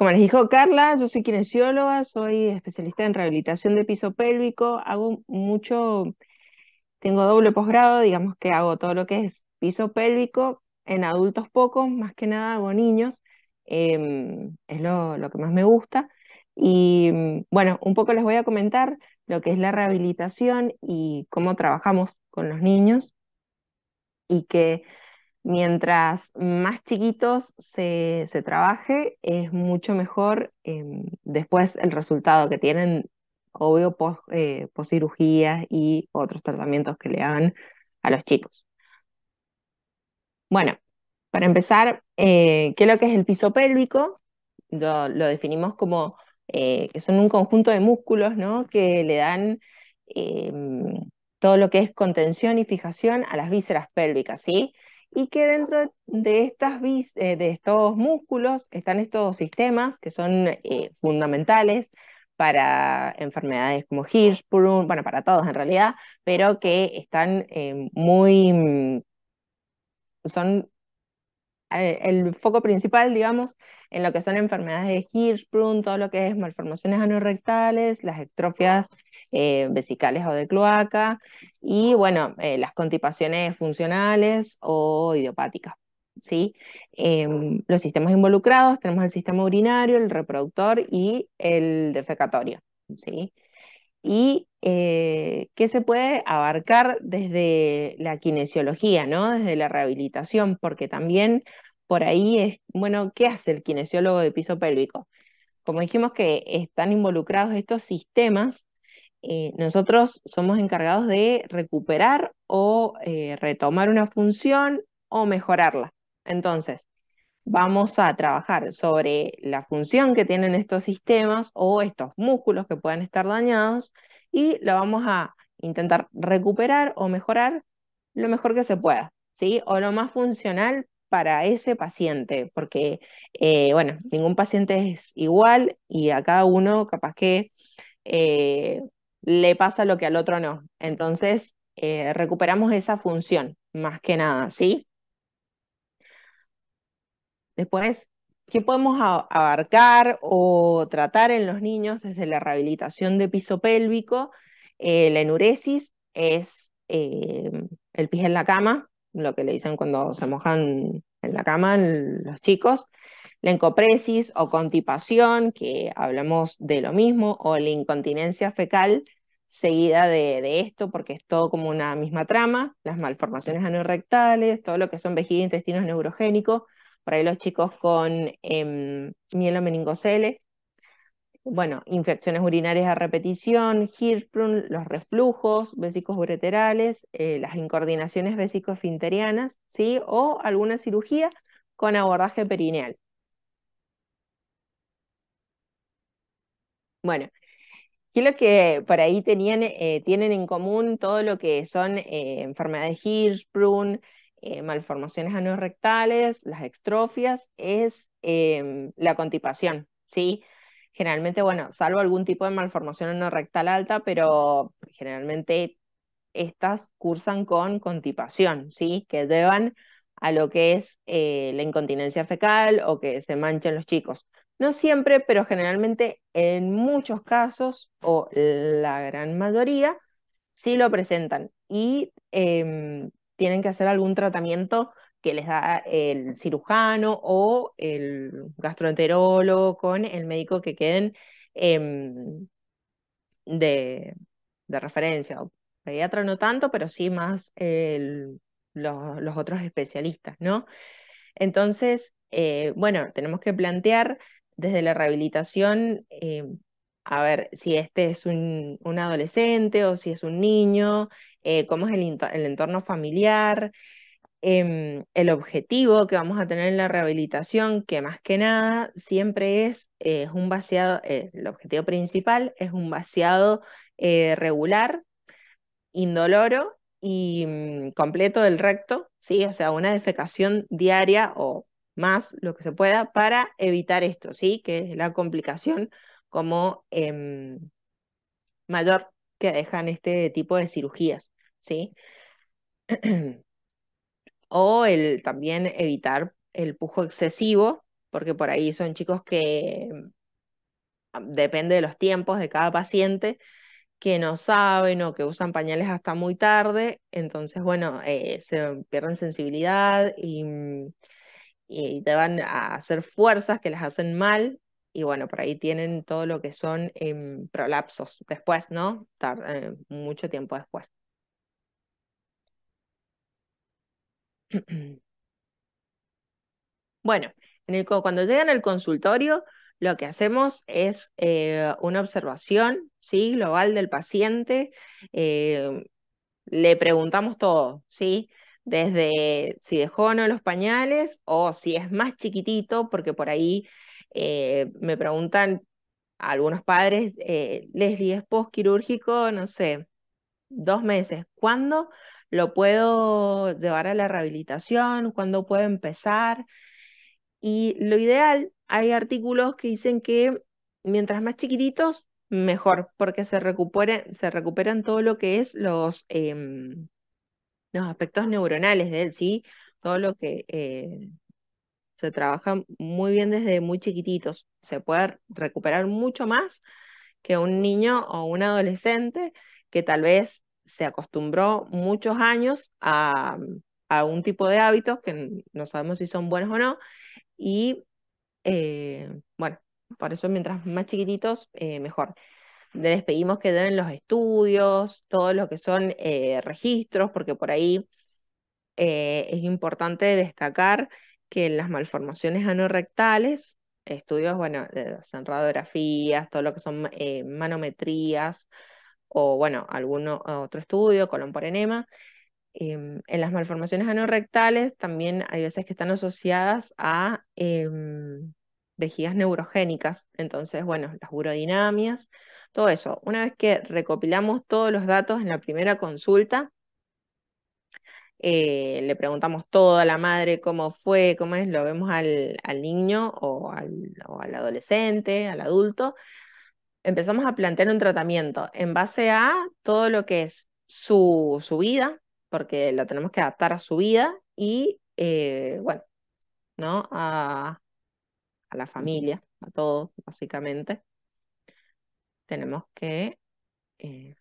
Como les dijo Carla, yo soy kinesióloga, soy especialista en rehabilitación de piso pélvico, hago mucho, tengo doble posgrado, digamos que hago todo lo que es piso pélvico en adultos pocos, más que nada hago niños, em, es lo, lo que más me gusta. Y bueno, un poco les voy a comentar lo que es la rehabilitación y cómo trabajamos con los niños y que mientras más chiquitos se, trabaje, es mucho mejor em, después el resultado que tienen, obvio, poscirugías eh, y otros tratamientos que le hagan a los chicos. Bueno, para empezar, eh, ¿qué es lo que es el piso pélvico? Lo, definimos como eh, que son un conjunto de músculos ¿no? que le dan em, todo lo que es contención y fijación a las vísceras pélvicas, ¿sí? y que dentro de, estas eh, de estos músculos están estos sistemas que son eh, fundamentales para enfermedades como Hirschsprung, bueno, para todos en realidad, pero que están eh, muy, mm, son eh, el foco principal, digamos, en lo que son enfermedades de Hirschsprung, todo lo que es malformaciones anorrectales, las estrofias eh, vesicales o de cloaca, y bueno, eh, las contipaciones funcionales o idiopáticas. ¿sí? Em, los sistemas involucrados, tenemos el sistema urinario, el reproductor y el defecatorio. ¿sí? Y eh, Qué que se puede abarcar desde la kinesiología, Desde la rehabilitación, porque también por ahí es, bueno, ¿qué hace el kinesiólogo de piso pélvico? Como dijimos que están involucrados estos sistemas, eh, nosotros somos encargados de recuperar o eh, retomar una función o mejorarla. Entonces, vamos a trabajar sobre la función que tienen estos sistemas o estos músculos que puedan estar dañados y lo vamos a intentar recuperar o mejorar lo mejor que se pueda, ¿sí? O lo más funcional para ese paciente, porque, eh, bueno, ningún paciente es igual y a cada uno capaz que eh, le pasa lo que al otro no. Entonces, eh, recuperamos esa función, más que nada, ¿sí? Después, ¿Qué podemos abarcar o tratar en los niños desde la rehabilitación de piso pélvico? Eh, la enuresis es em, el pis en la cama, lo que le dicen cuando se mojan en la cama los chicos. La encopresis o contipación, que hablamos de lo mismo, o la incontinencia fecal seguida de, esto, porque es todo como una misma trama, las malformaciones anorrectales, todo lo que son vejiga, intestinos neurogénicos, por ahí los chicos con eh, em, mielomeningocele, bueno, infecciones urinarias a repetición, Hirschsprung, los reflujos, vesicos ureterales, eh, las incoordinaciones vesicofinterianas, ¿sí? O alguna cirugía con abordaje perineal. Bueno, ¿qué es lo que por ahí tenían, eh, tienen en común todo lo que son eh, enfermedades Hirschsprung, eh, malformaciones anorrectales, las extrofias, es em, la contipación, ¿sí? Generalmente, bueno, salvo algún tipo de malformación anorrectal alta, pero generalmente estas cursan con contipación, ¿sí? Que deban a lo que es eh, la incontinencia fecal o que se manchen los chicos. No siempre, pero generalmente en muchos casos o la gran mayoría sí lo presentan. Y em, tienen que hacer algún tratamiento que les da el cirujano o el gastroenterólogo con el médico que queden em, de, referencia. pediatra no tanto, pero sí más los, otros especialistas, ¿no? Entonces, eh, bueno, tenemos que plantear desde la rehabilitación, eh, a ver si este es un adolescente o si es un niño, eh, cómo es el, entorno familiar, em, el objetivo que vamos a tener en la rehabilitación, que más que nada siempre es, eh, un vaciado, eh, el objetivo principal es un vaciado regular, indoloro y mm, completo del recto, ¿sí? o sea, una defecación diaria o más lo que se pueda para evitar esto, ¿sí? que es la complicación como em, mayor que dejan este tipo de cirugías, ¿sí? o el también evitar el pujo excesivo, porque por ahí son chicos que mm, depende de los tiempos de cada paciente, que no saben o que usan pañales hasta muy tarde, entonces, bueno, eh, se pierden sensibilidad y, mm, y te van a hacer fuerzas que les hacen mal y bueno, por ahí tienen todo lo que son em, prolapsos después, ¿no? Eh, mucho tiempo después. Bueno, cuando llegan al consultorio, lo que hacemos es eh, una observación ¿sí? global del paciente. Eh, le preguntamos todo, ¿sí? Desde si dejó o no los pañales o si es más chiquitito, porque por ahí eh, me preguntan algunos padres, eh, Leslie, es postquirúrgico, no sé, dos meses. ¿Cuándo lo puedo llevar a la rehabilitación? ¿Cuándo puedo empezar? Y lo ideal, hay artículos que dicen que mientras más chiquititos, mejor, porque se, se recuperan todo lo que es em, los, aspectos neuronales de él, ¿sí? Todo lo que eh, se trabaja muy bien desde muy chiquititos. Se puede recuperar mucho más que un niño o un adolescente que tal vez se acostumbró muchos años a, un tipo de hábitos que no sabemos si son buenos o no. Y eh, bueno, por eso mientras más chiquititos, eh, mejor. Les pedimos que den los estudios, todo lo que son eh, registros, porque por ahí es importante destacar que en las malformaciones anorrectales, estudios, bueno, de radiografías, todo lo que son eh, manometrías, o bueno, algún otro estudio, colon por enema. Em, en las malformaciones anorrectales también hay veces que están asociadas a em, vejigas neurogénicas, entonces, bueno, las urodinamias, todo eso. Una vez que recopilamos todos los datos en la primera consulta, eh, le preguntamos todo a la madre, cómo fue, cómo es, lo vemos al, niño o al, adolescente, al adulto, empezamos a plantear un tratamiento en base a todo lo que es su, vida, porque lo tenemos que adaptar a su vida y, eh, bueno, ¿no? A, la familia, a todo básicamente. Tenemos que... Eh,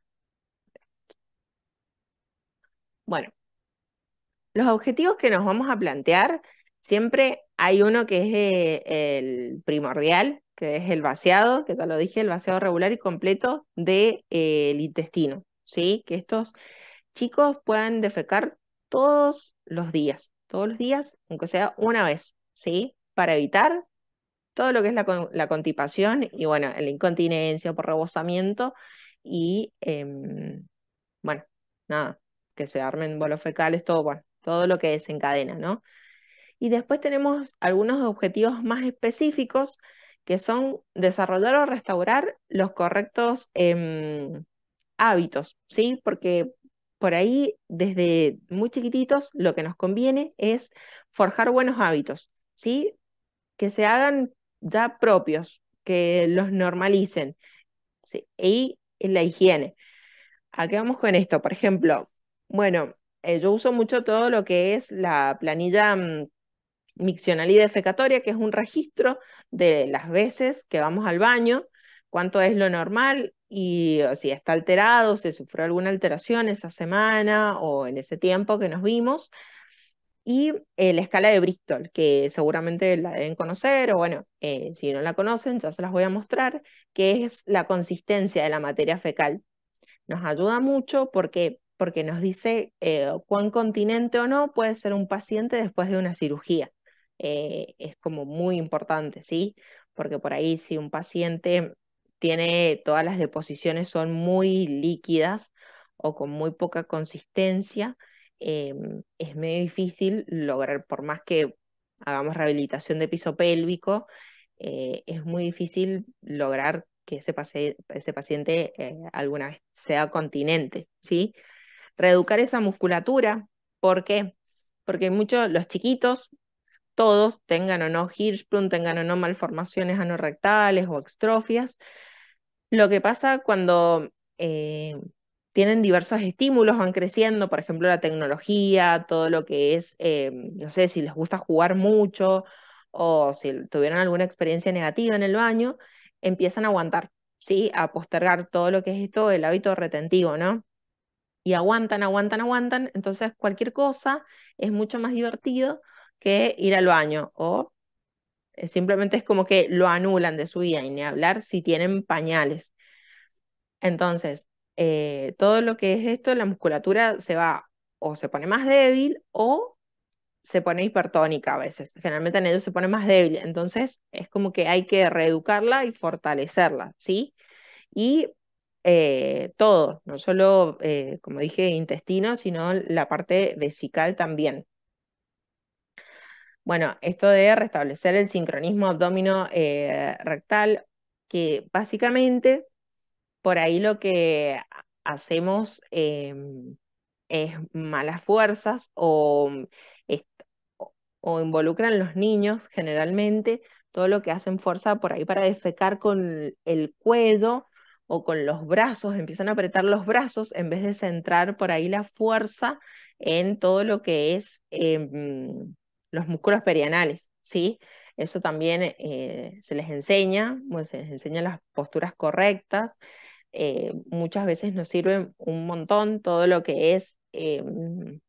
bueno, los objetivos que nos vamos a plantear, siempre hay uno que es eh, el primordial, que es el vaciado, que te lo dije, el vaciado regular y completo del de, eh, intestino, ¿sí? Que estos chicos puedan defecar todos los días, todos los días, aunque sea una vez, ¿sí? Para evitar todo lo que es la, la contipación y, bueno, la incontinencia por rebosamiento y, em, bueno, nada, que se armen bolos fecales, todo, bueno, todo lo que desencadena, ¿no? Y después tenemos algunos objetivos más específicos que son desarrollar o restaurar los correctos em, hábitos, ¿sí? Porque por ahí, desde muy chiquititos, lo que nos conviene es forjar buenos hábitos, ¿sí? Que se hagan ya propios, que los normalicen, ¿sí? Y la higiene. ¿A qué vamos con esto? Por ejemplo, bueno, eh, yo uso mucho todo lo que es la planilla mm, miccional y defecatoria, que es un registro de las veces que vamos al baño, cuánto es lo normal y si está alterado, si sufrió alguna alteración esa semana o en ese tiempo que nos vimos. Y eh, la escala de Bristol, que seguramente la deben conocer, o bueno, eh, si no la conocen, ya se las voy a mostrar, que es la consistencia de la materia fecal. Nos ayuda mucho porque porque nos dice eh, cuán continente o no puede ser un paciente después de una cirugía. Eh, es como muy importante, ¿sí? Porque por ahí si un paciente tiene, todas las deposiciones son muy líquidas o con muy poca consistencia, eh, es muy difícil lograr, por más que hagamos rehabilitación de piso pélvico, es muy difícil lograr que ese paciente alguna vez sea continente, ¿sí? reeducar esa musculatura. ¿Por qué? Porque muchos, los chiquitos, todos, tengan o no Hirschsprung, tengan o no malformaciones anorrectales o extrofias, lo que pasa cuando eh, tienen diversos estímulos, van creciendo, por ejemplo, la tecnología, todo lo que es, eh, no sé, si les gusta jugar mucho o si tuvieron alguna experiencia negativa en el baño, empiezan a aguantar, ¿sí? A postergar todo lo que es esto, el hábito retentivo, ¿no? y aguantan, aguantan, aguantan. Entonces, cualquier cosa es mucho más divertido que ir al baño o eh, simplemente es como que lo anulan de su vida y ni hablar si tienen pañales. Entonces, eh, todo lo que es esto, la musculatura se va o se pone más débil o se pone hipertónica a veces. Generalmente en ellos se pone más débil. Entonces, es como que hay que reeducarla y fortalecerla, ¿sí? Y eh, todo, no solo, eh, como dije, intestino, sino la parte vesical también. Bueno, esto de restablecer el sincronismo abdomino-rectal, eh, que básicamente por ahí lo que hacemos em, es malas fuerzas mm, o, o involucran los niños generalmente, todo lo que hacen fuerza por ahí para defecar con el cuello o con los brazos, empiezan a apretar los brazos en vez de centrar por ahí la fuerza en todo lo que es em, los músculos perianales, ¿sí? Eso también eh, se les enseña, se les enseña las posturas correctas. Eh, muchas veces nos sirven un montón todo lo que es em,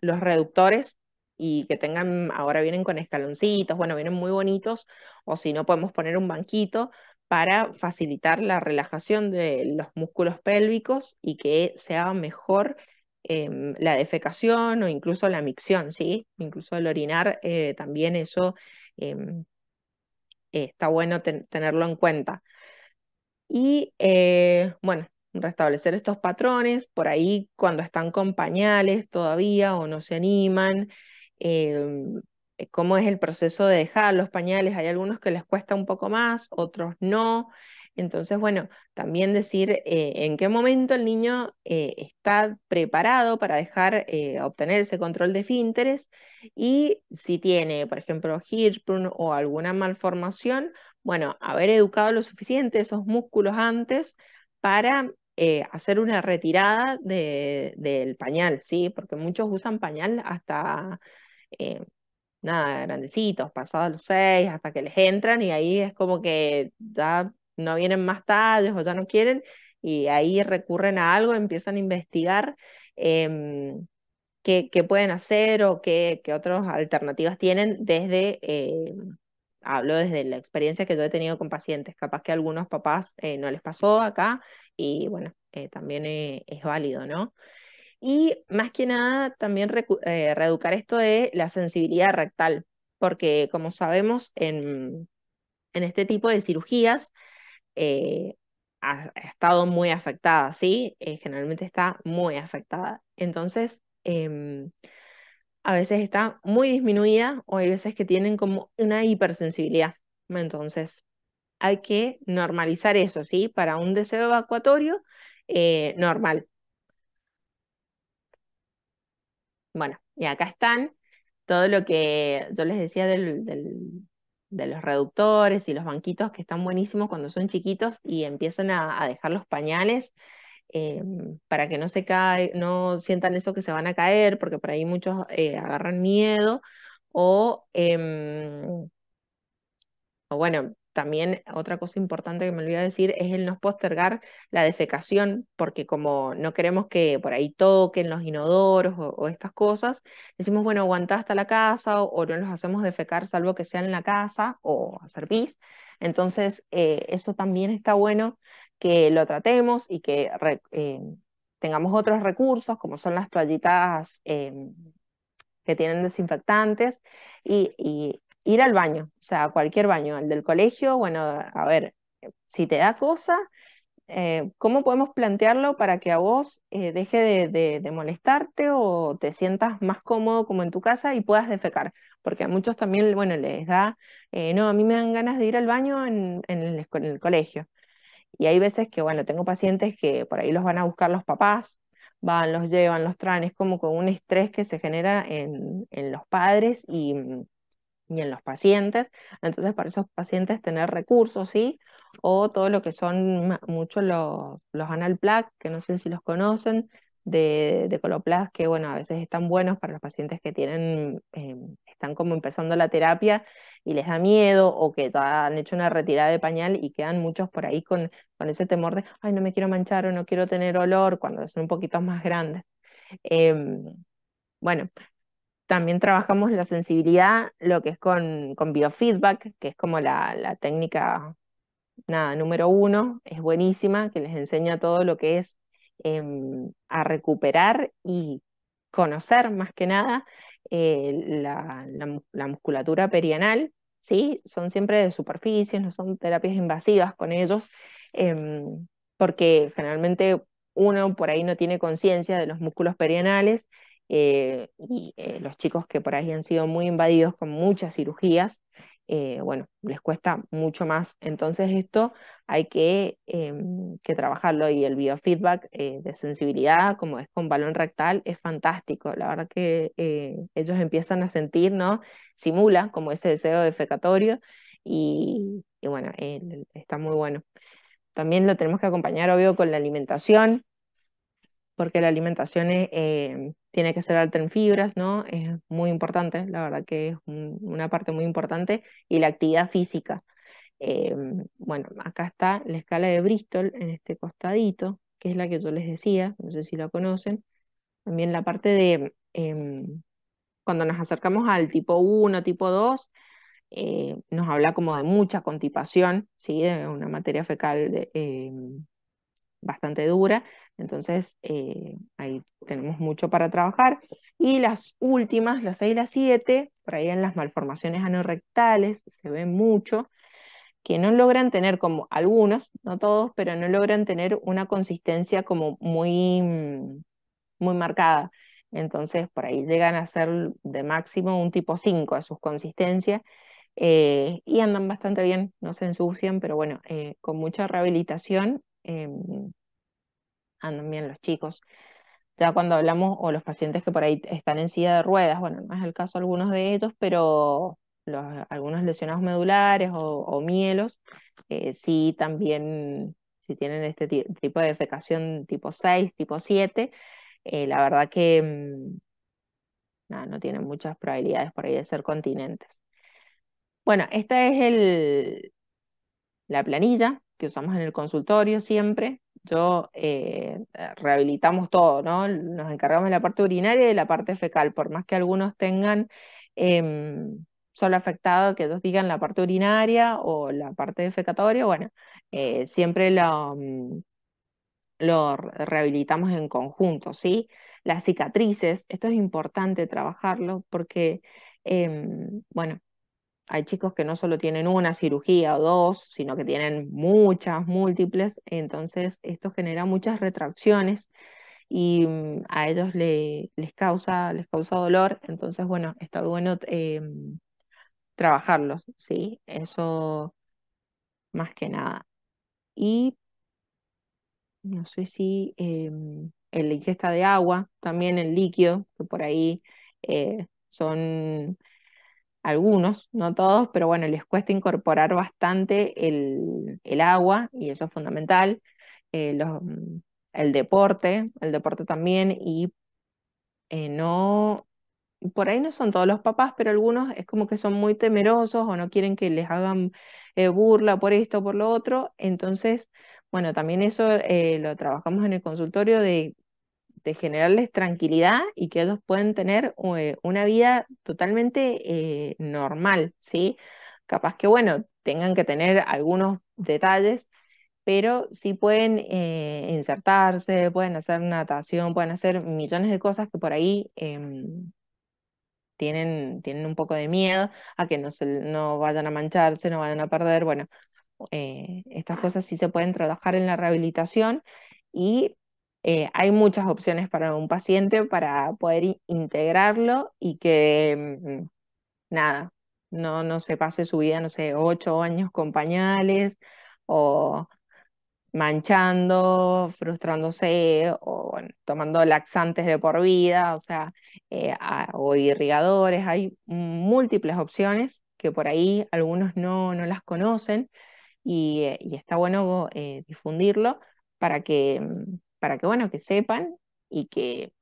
los reductores y que tengan, ahora vienen con escaloncitos, bueno, vienen muy bonitos, o si no podemos poner un banquito para facilitar la relajación de los músculos pélvicos y que sea mejor em, la defecación o incluso la micción, ¿sí? Incluso el orinar, eh, también eso em, está bueno tenerlo en cuenta. Y eh, bueno, restablecer estos patrones, por ahí cuando están con pañales todavía o no se animan, em, eh, cómo es el proceso de dejar los pañales. Hay algunos que les cuesta un poco más, otros no. Entonces, bueno, también decir eh, en qué momento el niño eh, está preparado para dejar obtener ese control de fínteres, y si tiene, por ejemplo, Hirschsprung o alguna malformación, bueno, haber educado lo suficiente esos músculos antes para hacer una retirada del pañal, ¿sí? Porque muchos usan pañal hasta nada, grandecitos, pasados los seis, hasta que les entran y ahí es como que ya no vienen más tallos o ya no quieren y ahí recurren a algo, empiezan a investigar em, qué, pueden hacer o qué, otras alternativas tienen desde, eh, hablo desde la experiencia que yo he tenido con pacientes, capaz que a algunos papás eh, no les pasó acá y bueno, eh, también es válido, ¿no? Y más que nada, también eh, reeducar esto de la sensibilidad rectal, porque como sabemos, en, este tipo de cirugías eh, ha, estado muy afectada, ¿sí? Eh, generalmente está muy afectada. Entonces, em, a veces está muy disminuida o hay veces que tienen como una hipersensibilidad. Entonces, hay que normalizar eso, ¿sí? Para un deseo evacuatorio, normal Bueno, y acá están todo lo que yo les decía de los reductores y los banquitos que están buenísimos cuando son chiquitos y empiezan a, dejar los pañales em, para que no se cae, no sientan eso que se van a caer, porque por ahí muchos eh, agarran miedo o, em, o bueno, también otra cosa importante que me olvidé decir es el no postergar la defecación, porque como no queremos que por ahí toquen los inodoros o, estas cosas, decimos, bueno, aguanta hasta la casa o, no nos hacemos defecar salvo que sean en la casa o a pis. Entonces, eh, eso también está bueno que lo tratemos y que eh, tengamos otros recursos, como son las toallitas em, que tienen desinfectantes, y ir al baño, o sea, cualquier baño, el del colegio, bueno, a ver, si te da cosa, eh, ¿cómo podemos plantearlo para que a vos eh, deje de, molestarte o te sientas más cómodo como en tu casa y puedas defecar? Porque a muchos también, bueno, les da, eh, no, a mí me dan ganas de ir al baño en, el, colegio. Y hay veces que, bueno, tengo pacientes que por ahí los van a buscar los papás, van, los llevan, los traen, es como con un estrés que se genera en los padres y mm, ni en los pacientes. Entonces, para esos pacientes tener recursos, ¿sí? O todo lo que son muchos los, los anal que no sé si los conocen, de, de que bueno, a veces están buenos para los pacientes que tienen, eh, están como empezando la terapia y les da miedo o que han hecho una retirada de pañal y quedan muchos por ahí con, con ese temor de, ay, no me quiero manchar o no quiero tener olor cuando son un poquito más grandes. Em, bueno, también trabajamos la sensibilidad, lo que es con, con biofeedback, que es como la, la, técnica, nada, número uno, es buenísima, que les enseña todo lo que es em, a recuperar y conocer más que nada eh, la, musculatura perianal, ¿sí? Son siempre de superficies, no son terapias invasivas con ellos, em, porque generalmente uno por ahí no tiene conciencia de los músculos perianales eh, y eh, los chicos que por ahí han sido muy invadidos con muchas cirugías, eh, bueno, les cuesta mucho más. Entonces esto hay que, em, trabajarlo y el biofeedback de sensibilidad, como es con balón rectal, es fantástico. La verdad que ellos empiezan a sentir, ¿no? Simula como ese deseo defecatorio y, y bueno, está muy bueno. También lo tenemos que acompañar, obvio, con la alimentación, porque la alimentación eh, eh, tiene que ser alta en fibras, ¿no? Es muy importante, la verdad que es una parte muy importante, y la actividad física. Eh, bueno, acá está la escala de Bristol en este costadito, que es la que yo les decía, no sé si la conocen. También la parte de em, cuando nos acercamos al tipo 1, tipo 2, nos habla como de mucha contipación, ¿sí? de una materia fecal em, bastante dura, entonces, eh, ahí tenemos mucho para trabajar. Y las últimas, las seis y las siete, por ahí en las malformaciones anorrectales, se ve mucho, que no logran tener como algunos, no todos, pero no logran tener una consistencia como muy, mm, muy marcada. Entonces, por ahí llegan a ser de máximo un tipo 5 a sus consistencias eh, y andan bastante bien, no se ensucian, pero bueno, eh, con mucha rehabilitación em, andan ah, bien los chicos. Ya cuando hablamos, o los pacientes que por ahí están en silla de ruedas, bueno, no es el caso algunos de ellos, pero los, algunos lesionados medulares o, mielos, eh, sí también, si tienen este tipo de defecación tipo 6, tipo 7, eh, la verdad que mm, no, no tienen muchas probabilidades por ahí de ser continentes. Bueno, esta es el, la planilla que usamos en el consultorio siempre yo eh, rehabilitamos todo, ¿no? Nos encargamos de la parte urinaria y de la parte fecal, por más que algunos tengan em, solo afectado que ellos digan la parte urinaria o la parte fecatoria, bueno, eh, siempre lo mm, rehabilitamos en conjunto, ¿sí? Las cicatrices, esto es importante trabajarlo porque, em, bueno, hay chicos que no solo tienen una cirugía o dos, sino que tienen muchas, múltiples, entonces esto genera muchas retracciones y mm, a ellos le, les, causa, les causa dolor, entonces bueno, está bueno eh, trabajarlos, ¿sí? Eso más que nada. Y no sé si eh, en la ingesta de agua, también el líquido, que por ahí eh, son algunos, no todos, pero bueno, les cuesta incorporar bastante el, agua y eso es fundamental. Eh, el deporte, el deporte también y eh, no, por ahí no son todos los papás, pero algunos es como que son muy temerosos o no quieren que les hagan eh, burla por esto, o por lo otro. Entonces, bueno, también eso lo trabajamos en el consultorio de de este, generarles tranquilidad y que ellos pueden tener eh, una vida totalmente eh, normal, ¿sí? Capaz que, bueno, tengan que tener algunos detalles, pero sí pueden eh, insertarse, pueden hacer natación, pueden hacer millones de cosas que por ahí em, tienen, tienen un poco de miedo a que no, se, no vayan a mancharse, no vayan a perder, bueno, estas cosas sí se pueden trabajar en la rehabilitación y eh, hay muchas opciones para un paciente para poder integrarlo y que mm, nada, no, no se pase su vida, no sé, ocho años con pañales o manchando, frustrándose o tomando laxantes de por vida, o sea, eh, o irrigadores, hay múltiples opciones que por ahí algunos no, no las conocen y, eh, está bueno difundirlo para que mm, para que, bueno, que sepan y que,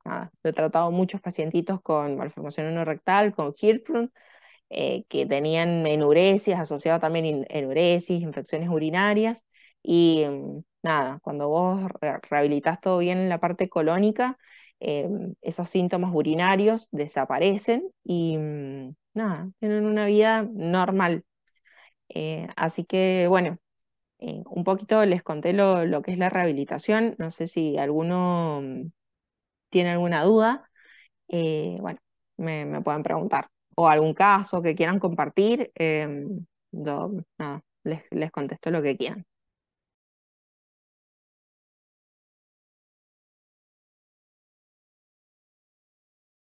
he tratado muchos pacientitos con malformación rectal con Hirprun, eh, que tenían enuresis, asociado también enuresis, infecciones urinarias, y mm, nada, cuando vos rehabilitas todo bien en la parte colónica, eh, esos síntomas urinarios desaparecen y mm, nada, tienen una vida normal. Eh, así que bueno, eh, un poquito les conté lo, que es la rehabilitación, no sé si alguno mm, tiene alguna duda, eh, bueno, me, pueden preguntar o algún caso que quieran compartir, em, les, les contesto lo que quieran.